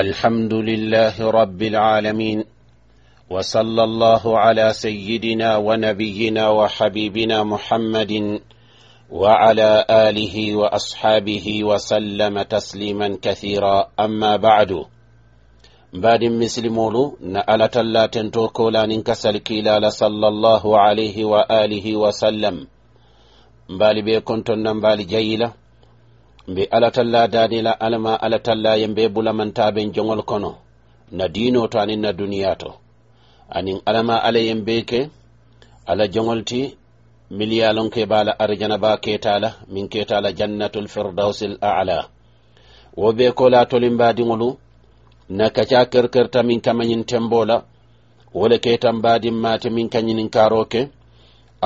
الحمد لله رب العالمين وصلى الله على سيدنا ونبينا وحبيبنا محمد وعلى اله واصحابه وسلم تسليما كثيرا اما بعد بعد مسلمولو نالت الله تنتوكو لا ننكسل كيلال صلى الله عليه وآله وسلم بالي بيكون بالي جيلة mbi alatalla daanila alama alatalla yembe bulamantaaben jogol kono na diino to anin na duniya to anin alama ala yembe ke ala jogol ti miliyalon kebaala arjana ba ketala min ketala jannatul firdausil ala wo be ko latolin baadiŋolu na kaca kerkerta min kamayin tembola wole ketan baadin mate min kayinin karo ke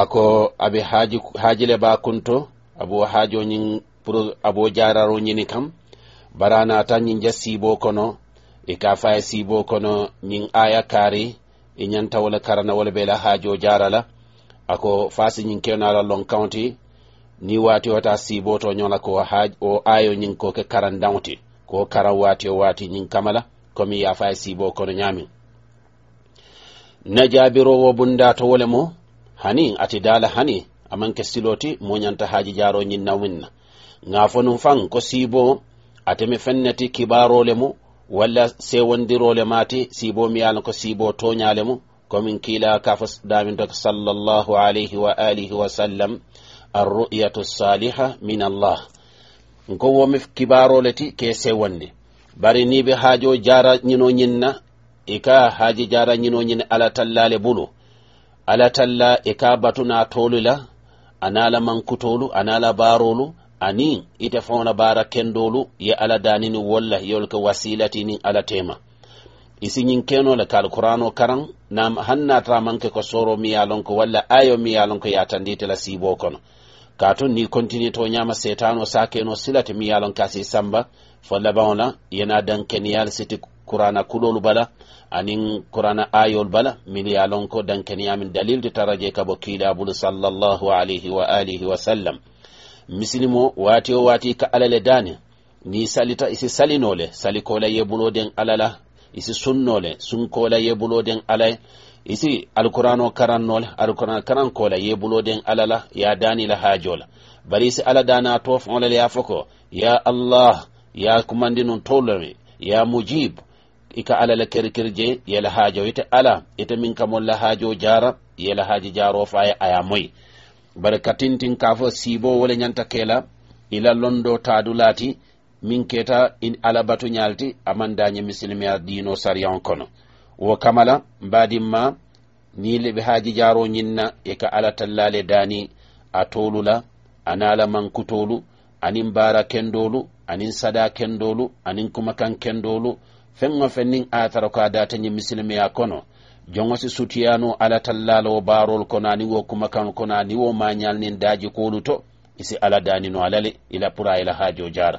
ako abe haji, haji le ba kunto abuwo hajoyin pour abo jararo ñini kam barana ta ñin ja sibo kono e ka faya sibo kono ñin aya kari e ñanta wala karana wala bela hajo jarala ako fasi ñin kenala long county ni wati wata sibo to ñola ko haj o ayo ñin ko ke karan dawti ko karan wati o wati ñin kamala komi ya faya sibo kono ñami na jabirowo bunda to wala mo hani ati dala hani amanke siloti mo ñanta haji jaro ñin nawinna ngafonum fan ko sibo atemi fenneti kibarole mo walla sewondirole mati sibo mi yalan ko sibo toñale mo komin kila kafo damintoko sallllahu alayhi wa alihi wasallam arru'yatu saliha min allah ko womi kibarole ti ke sewonde bari nibe haajo jara ñino ñinna ika e haaji jara ñino ñin ala tallale bulu ala talla ika e batuna tolula anala mankutolu anala barolu Ani ita fauna bara kendolu ya ala ni walla yolka ni ala tema isinyin keno la kal qur'ano karan na hanna tramanke ko soro miyalon ko walla ayo ya ko yatandite la sibo kono katon ni kontine to nyama setano sakeno silate miyalon kasi samba folla bawla yana dan keniyal siti qur'ana kulolu bala anin qur'ana ayol bala min yalon ko dan keniyamin dalil de taraje kabo kida bulu sallallahu alaihi wa alihi wa sallam misilimo waati o waati ka alale dane ni salita isi salinole le salikola ye buloden alla la isi sunnole le sunkola ye buloden alla ye isi alkurano karanno le alkurano karankola ye buloden alla la ya dani la hajola bari isi ala dana to faŋola le ye a ya allah ya kumandinu nun ya mujib ika ala la kerkirje yela hajo ite ala ite min kamol la hajo jara yela haji jaro faye aya moyi bare katintin ka fo siibo wole ñanta keela ila londo taadu laati min keta in alabatu ñaalti aman daañe misilimea diino sariyan kono wo kamala mbadinma ni leɓe haaji jaaro ñinna e ka ala tallale daani a toolu la anaala mankutoolu anin baara kendoolu anin sada kendoolu anin kumakan kendoolu feŋŋo feŋ nin aatara ko a daataye misilimeya kono jogo si sutiyano ala tallalowo barol konani wo kuma kan konani wo ma ñalnin daji kolu to isi ala danino alale ila pura ila hajo jara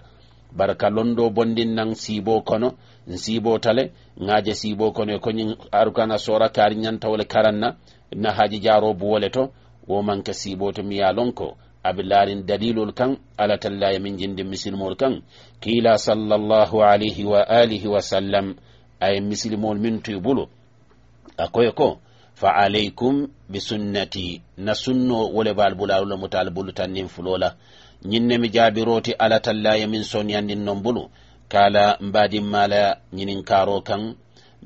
barka londo bondin nan sibo kono n sibo tale ŋaje sibo kono e koñin arukana sora kari ñantawole karanna na haji jaro buwole to womanke sibo to miya lon ko abi larin dalilol kan ala talla yamin jindi misilmol kan kila sallllahu alayhi wa alihi wa sallam aye misilmol min tuy bulo akwai ko fa alaikum bi sunnati na sunno wole bal bulalu la mutal bulu tannin fulola ne mi jabiroti ala yamin min soniyandin non bulu kala mbadi mala ñinin karo kan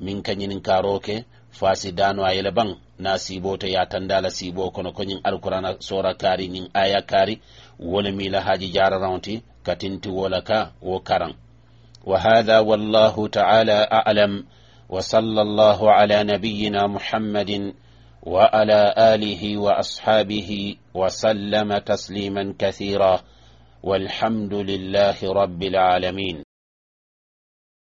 min ka ñinin karo ke fasidano ayele ban na sibo ya tandala sibo kono nyin alqurana sura kari ñin aya kari wole la haji rawti katinti wola wo karan wa hadha wallahu taala alam وصلى الله على نبينا محمد وعلى آله وأصحابه وسلم تسليما كثيرا والحمد لله رب العالمين